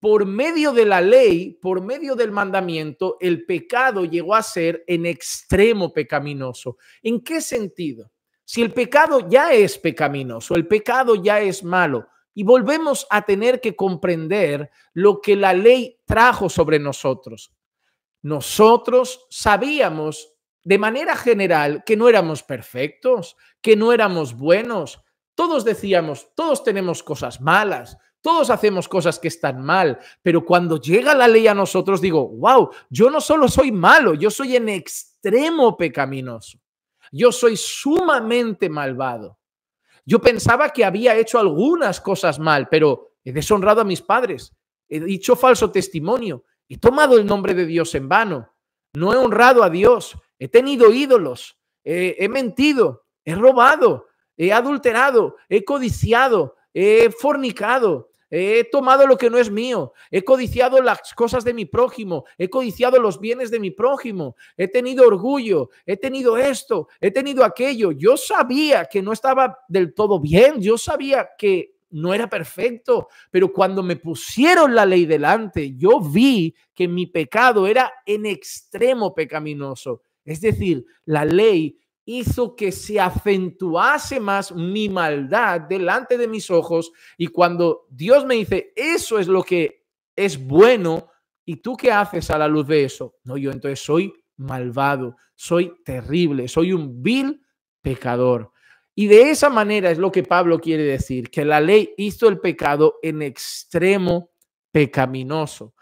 Por medio de la ley, por medio del mandamiento, el pecado llegó a ser en extremo pecaminoso. ¿En qué sentido? Si el pecado ya es pecaminoso, el pecado ya es malo, y volvemos a tener que comprender lo que la ley trajo sobre nosotros. Nosotros sabíamos de manera general que no éramos perfectos, que no éramos buenos, todos decíamos, todos tenemos cosas malas, todos hacemos cosas que están mal, pero cuando llega la ley a nosotros digo, wow, yo no solo soy malo, yo soy en extremo pecaminoso, yo soy sumamente malvado. Yo pensaba que había hecho algunas cosas mal, pero he deshonrado a mis padres, he dicho falso testimonio, he tomado el nombre de Dios en vano, no he honrado a Dios, he tenido ídolos, he, he mentido, he robado, he adulterado, he codiciado, he fornicado, he tomado lo que no es mío, he codiciado las cosas de mi prójimo, he codiciado los bienes de mi prójimo, he tenido orgullo, he tenido esto, he tenido aquello. Yo sabía que no estaba del todo bien, yo sabía que no era perfecto, pero cuando me pusieron la ley delante, yo vi que mi pecado era en extremo pecaminoso. Es decir, la ley hizo que se acentuase más mi maldad delante de mis ojos. Y cuando Dios me dice, eso es lo que es bueno, ¿y tú qué haces a la luz de eso? No, yo entonces soy malvado, soy terrible, soy un vil pecador. Y de esa manera es lo que Pablo quiere decir, que la ley hizo el pecado en extremo pecaminoso.